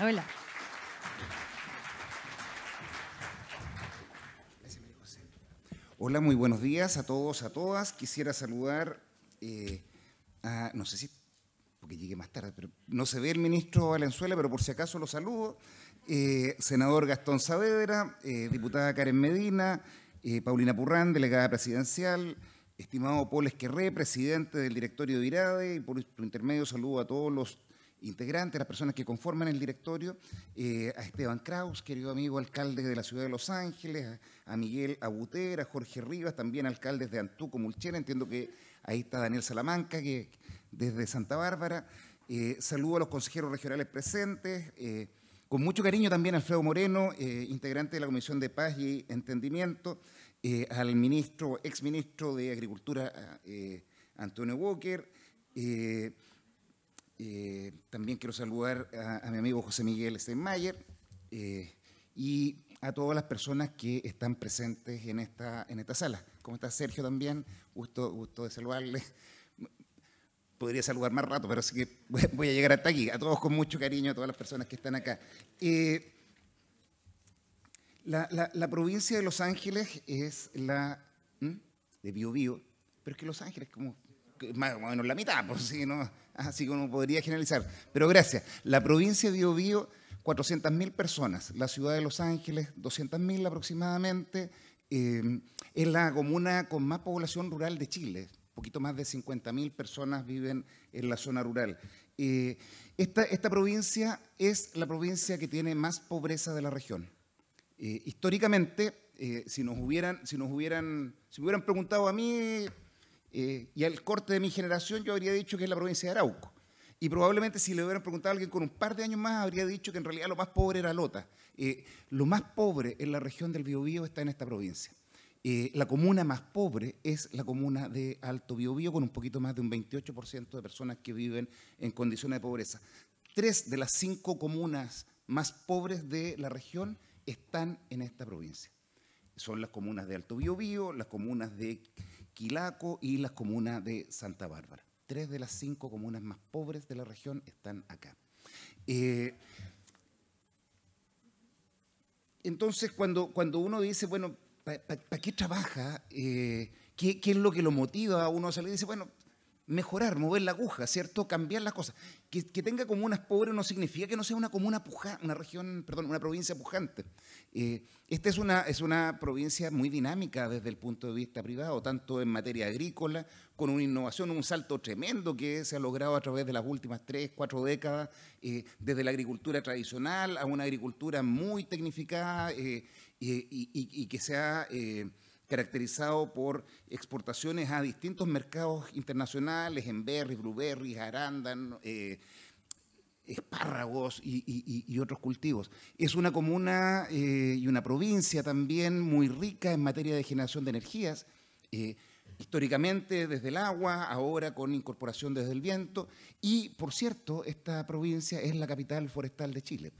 Hola. Hola, muy buenos días a todos, a todas. Quisiera saludar eh, a, no sé si, porque llegué más tarde, pero no se ve el ministro Valenzuela, pero por si acaso lo saludo. Eh, senador Gastón Saavedra, eh, diputada Karen Medina, Paulina Purrán, delegada presidencial, estimado Paul Esquerré, presidente del directorio de IRADE, y por su intermedio saludo a todos los integrantes, las personas que conforman el directorio, eh, a Esteban Kraus, querido amigo alcalde de la ciudad de Los Ángeles, a, Miguel Abutera, a Jorge Rivas, también alcaldes de Antuco, Mulchera, entiendo que ahí está Daniel Salamanca, que desde Santa Bárbara. Eh, saludo a los consejeros regionales presentes. Eh, con mucho cariño también a Alfredo Moreno, integrante de la Comisión de Paz y Entendimiento, al ministro, exministro de Agricultura, Antonio Walker, eh, también quiero saludar a, mi amigo José Miguel Steinmayer eh, y a todas las personas que están presentes en esta, en esta sala. ¿Cómo está Sergio también? Gusto, gusto de saludarles. Podría saludar más rato, pero sí que voy a llegar hasta aquí. A todos con mucho cariño, a todas las personas que están acá. Eh, la, provincia de Los Ángeles es la de Bio Bio, pero es que Los Ángeles, como más o menos la mitad, por pues, si no, así como podría generalizar. Pero gracias. La provincia de Biobío, 400.000 personas. La ciudad de Los Ángeles, 200.000 aproximadamente. Em, es la comuna con más población rural de Chile. Un Poquito más de 50.000 personas viven en la zona rural. Eh, esta, provincia es la provincia que tiene más pobreza de la región. Eh, históricamente, eh, si nos hubieran, si nos hubieran, si me hubieran preguntado a mí eh, y al corte de mi generación yo habría dicho que es la provincia de Arauco. Y probablemente si le hubieran preguntado a alguien con un par de años más, habría dicho que en realidad lo más pobre era Lota. Eh, lo más pobre en la región del Biobío está en esta provincia. Eh, la comuna más pobre es la comuna de Alto Biobío, con un poquito más de un 28% de personas que viven en condiciones de pobreza. Tres de las cinco comunas más pobres de la región están en esta provincia. Son las comunas de Alto Biobío, las comunas de Quilaco y las comunas de Santa Bárbara. Tres de las cinco comunas más pobres de la región están acá. Eh, entonces, cuando, cuando uno dice, bueno, ¿para qué trabaja? Eh, ¿qué, ¿qué, es lo que lo motiva a uno a salir? Dice, bueno, mejorar, mover la aguja, ¿cierto? Cambiar las cosas que, tenga comunas pobres no significa que no sea una comuna pujante, una región, perdón, una provincia pujante. Eh, esta es una, es una provincia muy dinámica desde el punto de vista privado, tanto en materia agrícola, con una innovación, un salto tremendo que se ha logrado a través de las últimas tres, cuatro décadas, eh, desde la agricultura tradicional a una agricultura muy tecnificada eh, y, que y, que sea caracterizado por exportaciones a distintos mercados internacionales, en berries, blueberries, arándanos, eh, espárragos y, otros cultivos. Es una comuna eh, y una provincia también muy rica en materia de generación de energías, eh, históricamente desde el agua, ahora con incorporación desde el viento, y por cierto, esta provincia es la capital forestal de Chile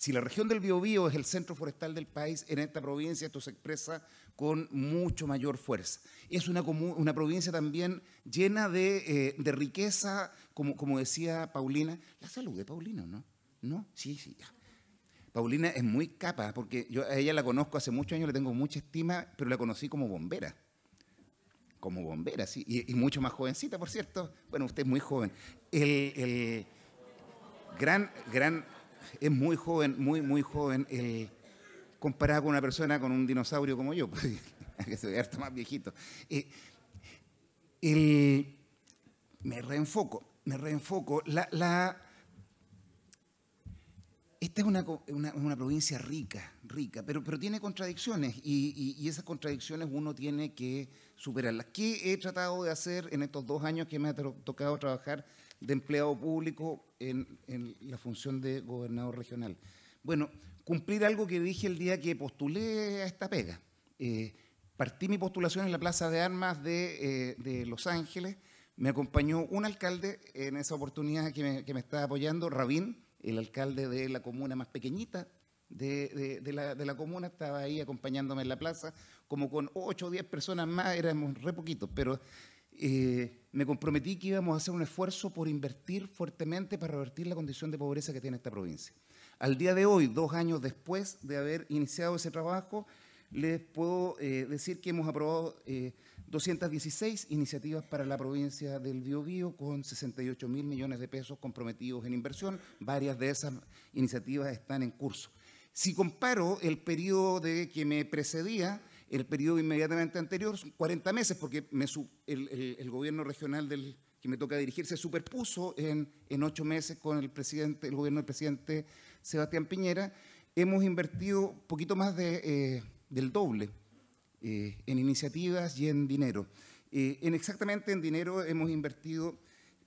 si la región del Biobío es el centro forestal del país, en esta provincia esto se expresa con mucho mayor fuerza. Es una, provincia también llena eh, de, riqueza, como, como, decía Paulina. La salud de Paulina, ¿no? ¿No? Sí, sí. Paulina es muy capa, porque yo a ella la conozco hace muchos años, le tengo mucha estima, pero la conocí como bombera. Como bombera, sí. Y, mucho más jovencita, por cierto. Bueno, usted es muy joven. El, gran, gran es muy joven, muy, muy joven, el, comparado con una persona, con un dinosaurio como yo, que ve harto más viejito. Eh, me reenfoco, me reenfoco. La, esta es una, provincia rica, rica, pero, pero tiene contradicciones y, y, esas contradicciones uno tiene que superarlas. ¿Qué he tratado de hacer en estos dos años que me ha tocado trabajar de empleado público en, la función de gobernador regional. Bueno, cumplir algo que dije el día que postulé a esta pega. Eh, partí mi postulación en la Plaza de Armas eh, de, Los Ángeles. Me acompañó un alcalde en esa oportunidad que me, estaba apoyando, Rabín, el alcalde de la comuna más pequeñita de, la, comuna, estaba ahí acompañándome en la plaza, como con ocho o 10 personas más, éramos re poquitos, pero eh, me comprometí que íbamos a hacer un esfuerzo por invertir fuertemente para revertir la condición de pobreza que tiene esta provincia. Al día de hoy, dos años después de haber iniciado ese trabajo, les puedo eh, decir que hemos aprobado 216 eh, iniciativas para la provincia del Biobío con 68 mil millones de pesos comprometidos en inversión. Varias de esas iniciativas están en curso. Si comparo el periodo que me precedía, el periodo inmediatamente anterior, 40 meses, porque el, gobierno regional del que me toca dirigir se superpuso en, en ocho meses con el, presidente, el gobierno del presidente Sebastián Piñera. Hemos invertido un poquito más eh, del doble eh, en iniciativas y en dinero. Eh, en exactamente en dinero hemos invertido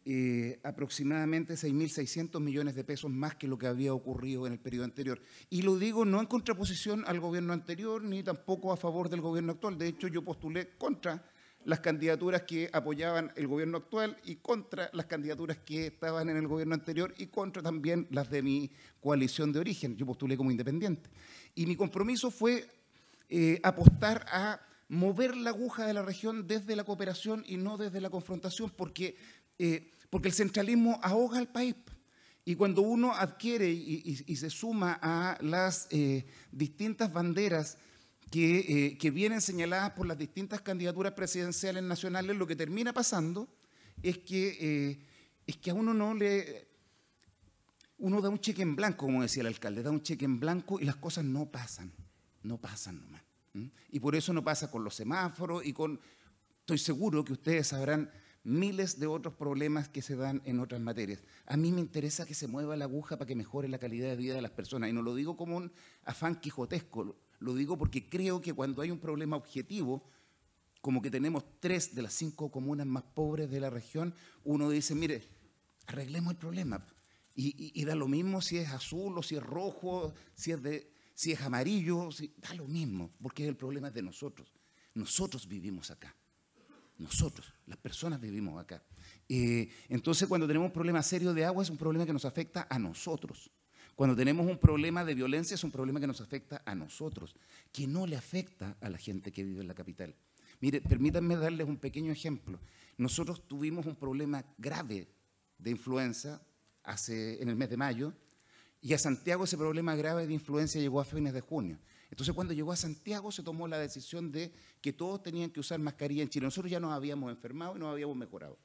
eh, aproximadamente 6.600 millones de pesos más que lo que había ocurrido en el periodo anterior. Y lo digo no en contraposición al gobierno anterior ni tampoco a favor del gobierno actual. De hecho, yo postulé contra las candidaturas que apoyaban el gobierno actual y contra las candidaturas que estaban en el gobierno anterior y contra también las de mi coalición de origen. Yo postulé como independiente. Y mi compromiso fue eh, apostar a mover la aguja de la región desde la cooperación y no desde la confrontación, porque eh, porque el centralismo ahoga al país. Y cuando uno adquiere y, se suma a las eh, distintas banderas eh, que, vienen señaladas por las distintas candidaturas presidenciales nacionales, lo que termina pasando es que, eh, es que a uno no le... Uno da un cheque en blanco, como decía el alcalde, da un cheque en blanco y las cosas no pasan, no pasan nomás. Y por eso no pasa con los semáforos y con... Estoy seguro que ustedes sabrán miles de otros problemas que se dan en otras materias. A mí me interesa que se mueva la aguja para que mejore la calidad de vida de las personas. Y no lo digo como un afán quijotesco, lo digo porque creo que cuando hay un problema objetivo, como que tenemos tres de las cinco comunas más pobres de la región, uno dice, mire, arreglemos el problema. Y, da lo mismo si es azul o si es rojo, si es, de, si es amarillo, si, da lo mismo, porque el problema es de nosotros. Nosotros vivimos acá. Nosotros, las personas vivimos acá. Eh, entonces, cuando tenemos un problema serio de agua, es un problema que nos afecta a nosotros. Cuando tenemos un problema de violencia, es un problema que nos afecta a nosotros, que no le afecta a la gente que vive en la capital. Mire, permítanme darles un pequeño ejemplo. Nosotros tuvimos un problema grave de influenza hace, en el mes de mayo, y a Santiago ese problema grave de influenza llegó a fines de junio. Entonces cuando llegó a Santiago se tomó la decisión de que todos tenían que usar mascarilla en Chile. Nosotros ya nos habíamos enfermado y nos habíamos mejorado.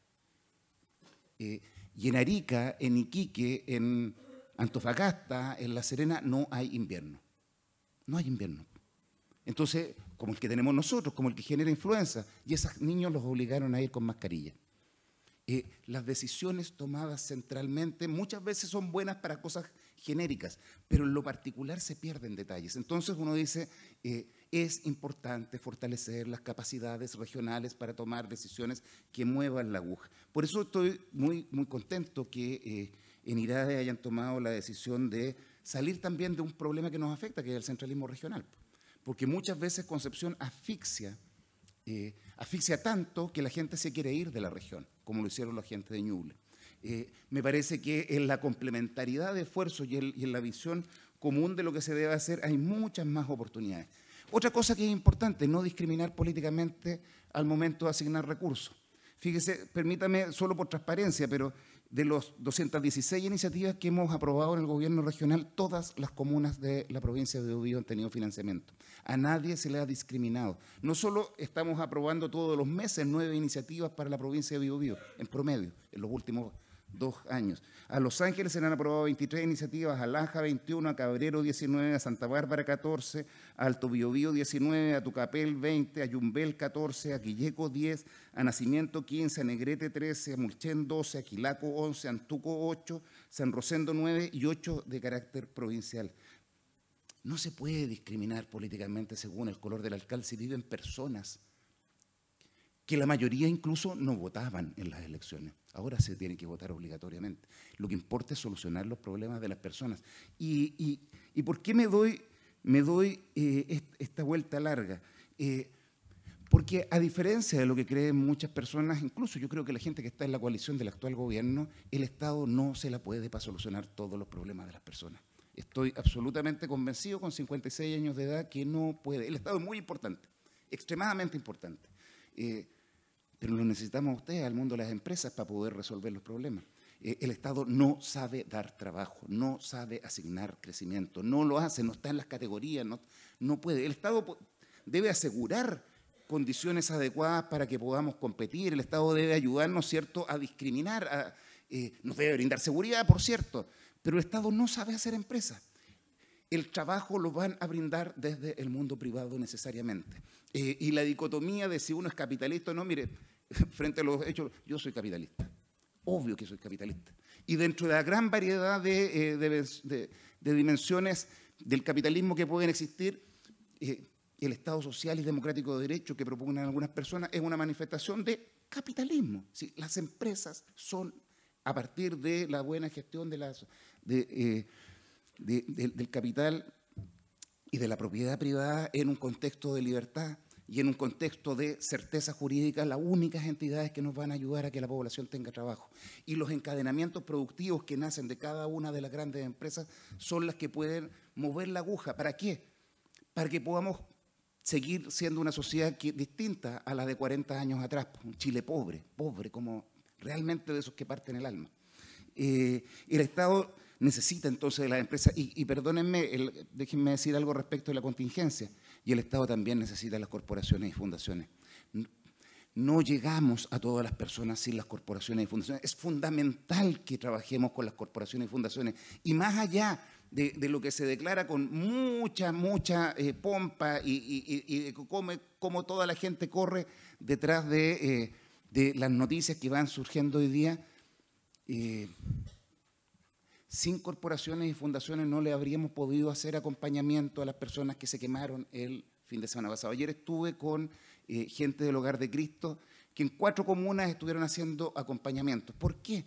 Eh, y en Arica, en Iquique, en Antofagasta, en La Serena, no hay invierno. No hay invierno. Entonces, como el que tenemos nosotros, como el que genera influenza, y esos niños los obligaron a ir con mascarilla. Eh, las decisiones tomadas centralmente muchas veces son buenas para cosas genéricas, pero en lo particular se pierden detalles. Entonces uno dice, eh, es importante fortalecer las capacidades regionales para tomar decisiones que muevan la aguja. Por eso estoy muy, muy contento que eh, en IRADE hayan tomado la decisión de salir también de un problema que nos afecta, que es el centralismo regional. Porque muchas veces Concepción asfixia, eh, asfixia tanto que la gente se quiere ir de la región, como lo hicieron la gente de Ñuble. Eh, me parece que en la complementariedad de esfuerzos y, en la visión común de lo que se debe hacer hay muchas más oportunidades. Otra cosa que es importante, no discriminar políticamente al momento de asignar recursos. Fíjese, permítame, solo por transparencia, pero de los 216 iniciativas que hemos aprobado en el gobierno regional, todas las comunas de la provincia de Biobío han tenido financiamiento. A nadie se le ha discriminado. No solo estamos aprobando todos los meses nueve iniciativas para la provincia de Biobío, en promedio, en los últimos dos años. A Los Ángeles se han aprobado 23 iniciativas, a Laja 21, a Cabrero 19, a Santa Bárbara 14, a Alto Biobío 19, a Tucapel 20, a Yumbel 14, a Quilleco 10, a Nacimiento 15, a Negrete 13, a Mulchen 12, a Quilaco 11, a Antuco 8, San Rosendo 9 y 8 de carácter provincial. No se puede discriminar políticamente según el color del alcalde si viven personas que la mayoría incluso no votaban en las elecciones. Ahora se tiene que votar obligatoriamente. Lo que importa es solucionar los problemas de las personas. ¿Y, por qué me doy, me doy eh, esta vuelta larga? Eh, porque a diferencia de lo que creen muchas personas, incluso yo creo que la gente que está en la coalición del actual gobierno, el Estado no se la puede para solucionar todos los problemas de las personas. Estoy absolutamente convencido con 56 años de edad que no puede. El Estado es muy importante, extremadamente importante. Eh, pero lo necesitamos a ustedes, al mundo de las empresas, para poder resolver los problemas. Eh, el Estado no sabe dar trabajo, no sabe asignar crecimiento, no lo hace, no está en las categorías, no, puede. El Estado debe asegurar condiciones adecuadas para que podamos competir, el Estado debe ayudarnos, ¿cierto?, a discriminar, eh, nos debe brindar seguridad, por cierto, pero el Estado no sabe hacer empresas. El trabajo lo van a brindar desde el mundo privado necesariamente. Eh, y la dicotomía de si uno es capitalista o no, mire, frente a los hechos, yo soy capitalista. Obvio que soy capitalista. Y dentro de la gran variedad de, eh, dimensiones del capitalismo que pueden existir, eh, el Estado social y democrático de derecho que proponen algunas personas es una manifestación de capitalismo. las empresas son, a partir de la buena gestión del capital, y de la propiedad privada en un contexto de libertad y en un contexto de certeza jurídica, las únicas entidades que nos van a ayudar a que la población tenga trabajo. Y los encadenamientos productivos que nacen de cada una de las grandes empresas son las que pueden mover la aguja. ¿Para qué? Para que podamos seguir siendo una sociedad distinta a la de 40 años atrás, pues, un Chile pobre, pobre, como realmente de esos que parten el alma. Eh, el Estado necesita entonces las empresas, y, perdónenme, déjenme decir algo respecto de la contingencia, y el Estado también necesita las corporaciones y fundaciones. No llegamos a todas las personas sin las corporaciones y fundaciones. Es fundamental que trabajemos con las corporaciones y fundaciones. Y más allá de, lo que se declara con mucha, mucha eh, pompa y, y, como, toda la gente corre detrás eh, de, las noticias que van surgiendo hoy día, eh, sin corporaciones y fundaciones no le habríamos podido hacer acompañamiento a las personas que se quemaron el fin de semana pasado. Ayer estuve con eh, gente del Hogar de Cristo que en cuatro comunas estuvieron haciendo acompañamiento. ¿Por qué?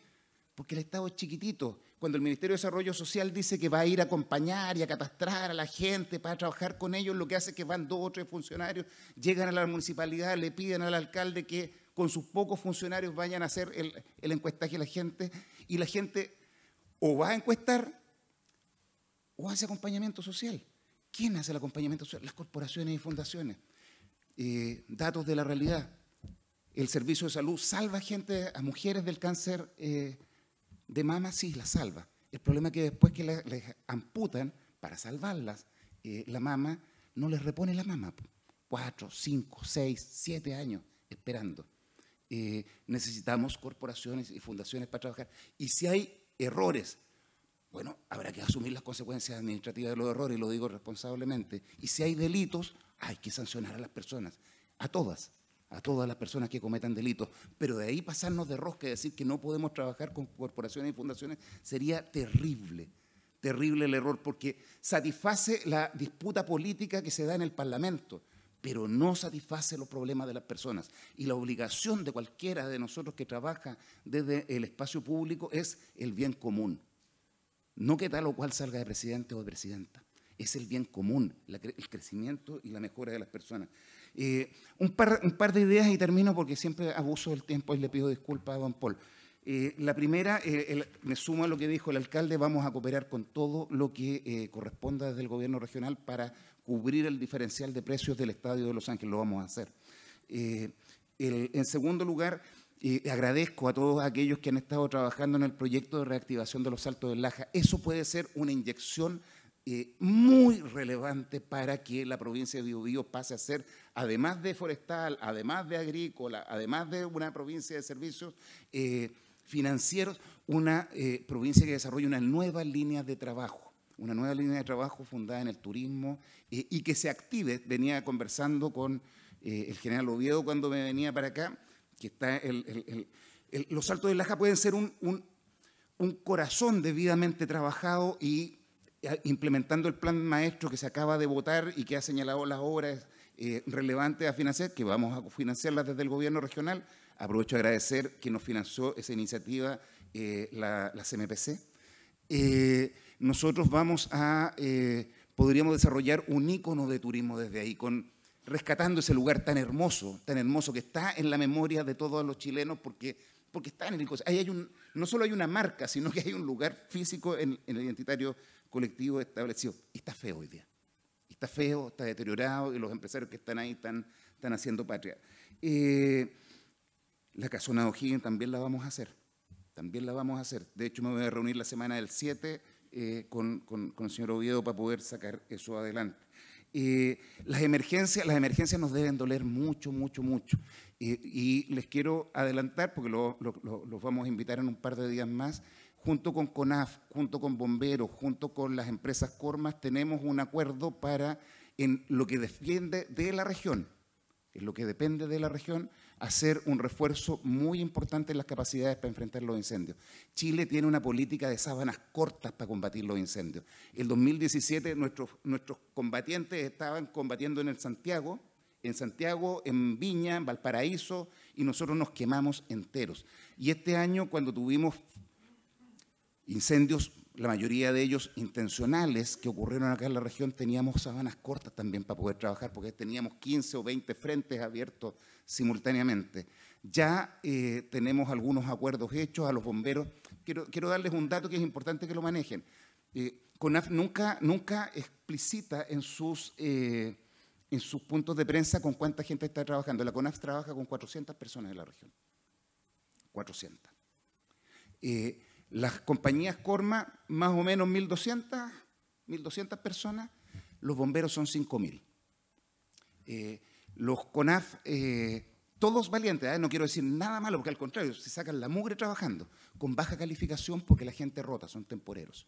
Porque el Estado es chiquitito. Cuando el Ministerio de Desarrollo Social dice que va a ir a acompañar y a catastrar a la gente para trabajar con ellos, lo que hace es que van dos o tres funcionarios, llegan a la municipalidad, le piden al alcalde que con sus pocos funcionarios vayan a hacer el, el encuestaje a la gente y la gente o va a encuestar o hace acompañamiento social. ¿Quién hace el acompañamiento social? Las corporaciones y fundaciones. Eh, datos de la realidad. El servicio de salud salva gente, a mujeres del cáncer eh, de mama, sí, las salva. El problema es que después que les amputan para salvarlas, eh, la mama no les repone la mama. Cuatro, cinco, seis, siete años esperando. necesitamos corporaciones y fundaciones para trabajar. Y si hay errores. Bueno, habrá que asumir las consecuencias administrativas de los errores, y lo digo responsablemente. Y si hay delitos, hay que sancionar a las personas, a todas, a todas las personas que cometan delitos. Pero de ahí pasarnos de rosca y decir que no podemos trabajar con corporaciones y fundaciones sería terrible terrible el error porque satisface la disputa política que se da en el Parlamento pero no satisface los problemas de las personas. Y la obligación de cualquiera de nosotros que trabaja desde el espacio público es el bien común. No que tal o cual salga de presidente o de presidenta. Es el bien común, el crecimiento y la mejora de las personas. Eh, un, par, de ideas y termino porque siempre abuso del tiempo y le pido disculpas a don Paul. Eh, la primera, eh, me sumo a lo que dijo el alcalde, vamos a cooperar con todo lo que corresponda desde el gobierno regional para cubrir el diferencial de precios del Estadio de Los Ángeles, lo vamos a hacer. Eh, en segundo lugar, eh, agradezco a todos aquellos que han estado trabajando en el proyecto de reactivación de los saltos de Laja. Eso puede ser una inyección eh, muy relevante para que la provincia de Biobío pase a ser, además de forestal, además de agrícola, además de una provincia de servicios financieros, una provincia que desarrolle una nueva línea de trabajo una nueva línea de trabajo fundada en el turismo eh, y que se active. Venía conversando con eh, el general Oviedo cuando me venía para acá, que está los saltos de Laja pueden ser un, un, corazón debidamente trabajado y eh, implementando el plan maestro que se acaba de votar y que ha señalado las obras relevantes a financiar, que vamos a financiarlas desde el gobierno regional. Aprovecho a agradecer que nos financió esa iniciativa la, CMPC nosotros vamos a, eh, podríamos desarrollar un ícono de turismo desde ahí, con, rescatando ese lugar tan hermoso, tan hermoso que está en la memoria de todos los chilenos porque, está en el no solo hay una marca, sino que hay un lugar físico en, el identitario colectivo establecido. Y está feo hoy día. Está feo, está deteriorado y los empresarios que están ahí están, haciendo patria. Eh, la casona de O'Higgins también la vamos a hacer. También la vamos a hacer. De hecho, me voy a reunir la semana del 7 eh, con, con, el señor Oviedo para poder sacar eso adelante. Eh, las, emergencias, las emergencias nos deben doler mucho, mucho, mucho. Eh, y les quiero adelantar, porque los vamos a invitar en un par de días más, junto con CONAF, junto con bomberos, junto con las empresas Cormas, tenemos un acuerdo para, en lo que depende de la región, en lo que depende de la región, hacer un refuerzo muy importante en las capacidades para enfrentar los incendios. Chile tiene una política de sábanas cortas para combatir los incendios. En 2017 nuestros, nuestros combatientes estaban combatiendo en el Santiago, en Santiago, en Viña, en Valparaíso, y nosotros nos quemamos enteros. Y este año, cuando tuvimos incendios la mayoría de ellos intencionales que ocurrieron acá en la región, teníamos sabanas cortas también para poder trabajar, porque teníamos 15 o 20 frentes abiertos simultáneamente. Ya eh, tenemos algunos acuerdos hechos a los bomberos. Quiero, quiero, darles un dato que es importante que lo manejen. Eh, CONAF nunca, nunca explicita en sus, eh, en sus puntos de prensa con cuánta gente está trabajando. La CONAF trabaja con 400 personas en la región. 400. Las compañías Corma, más o menos 1.200, 1.200 personas, los bomberos son 5.000. Eh, los CONAF, eh, todos valientes, ¿eh? no quiero decir nada malo, porque al contrario, se sacan la mugre trabajando, con baja calificación porque la gente rota, son temporeros.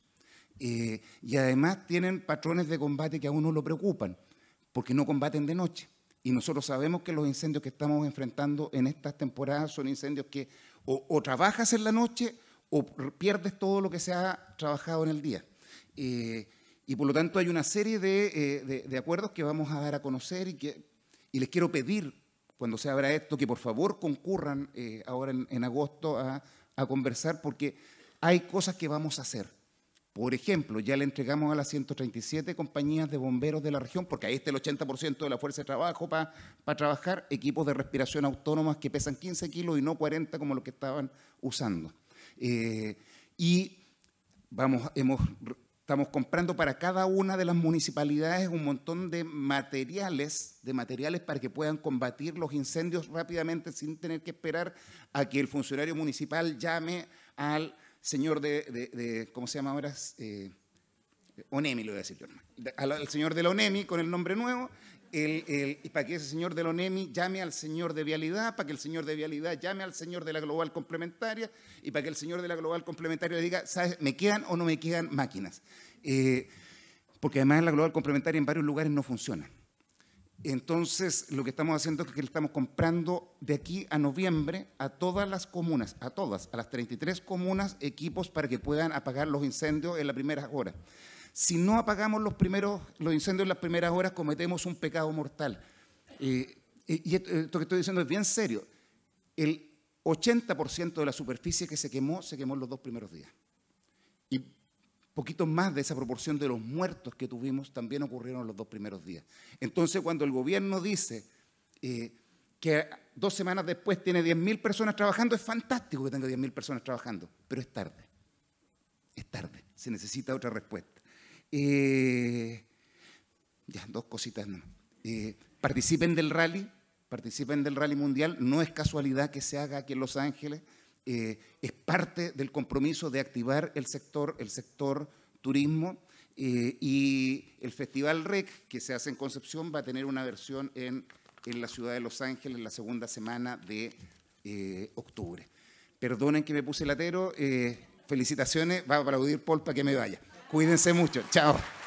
y además tienen patrones de combate que a uno lo preocupan, porque no combaten de noche. Y nosotros sabemos que los incendios que estamos enfrentando en estas temporadas son incendios que o trabajas en la noche o pierdes todo lo que se ha trabajado en el día. Eh, y por lo tanto hay una serie eh, de, acuerdos que vamos a dar a conocer y, que, les quiero pedir, cuando se abra esto, que por favor concurran eh, ahora en, agosto a, conversar porque hay cosas que vamos a hacer. Por ejemplo, ya le entregamos a las 137 compañías de bomberos de la región, porque ahí está el 80% de la fuerza de trabajo para trabajar, equipos de respiración autónomas que pesan 15 kilos y no 40 como los que estaban usando. Eh, y vamos, hemos, estamos comprando para cada una de las municipalidades un montón de materiales, de materiales para que puedan combatir los incendios rápidamente sin tener que esperar a que el funcionario municipal llame al señor de, ¿cómo se llama ahora? Eh, ONEMI, lo voy a decir yo. Al, señor de la ONEMI con el nombre nuevo el, y para que ese señor de Lonemi llame al señor de Vialidad, para que el señor de Vialidad llame al señor de la Global Complementaria y para que el señor de la Global Complementaria le diga, ¿sabes, me quedan o no me quedan máquinas? Eh, porque además la Global Complementaria en varios lugares no funciona. Entonces, lo que estamos haciendo es que le estamos comprando de aquí a noviembre a todas las comunas, a todas, a las 33 comunas, equipos para que puedan apagar los incendios en las primera horas. Si no apagamos los, primeros, incendios en las primeras horas, cometemos un pecado mortal. y esto, que estoy diciendo es bien serio. El 80% de la superficie que se quemó, se quemó en los dos primeros días. Y poquito más de esa proporción de los muertos que tuvimos también ocurrieron en los dos primeros días. Entonces, cuando el gobierno dice eh, que dos semanas después tiene 10.000 personas trabajando, es fantástico que tenga 10.000 personas trabajando, pero es tarde. Es tarde, se necesita otra respuesta. Eh, ya, dos cositas. Eh, participen del rally, participen del rally mundial. No es casualidad que se haga aquí en Los Ángeles. Eh, es parte del compromiso de activar el sector, el sector turismo. y el Festival REC, que se hace en Concepción, va a tener una versión en, la ciudad de Los Ángeles la segunda semana de octubre. Perdonen que me puse latero felicitaciones, va a aplaudir Paul para que me vaya. Cuídense mucho. Chao.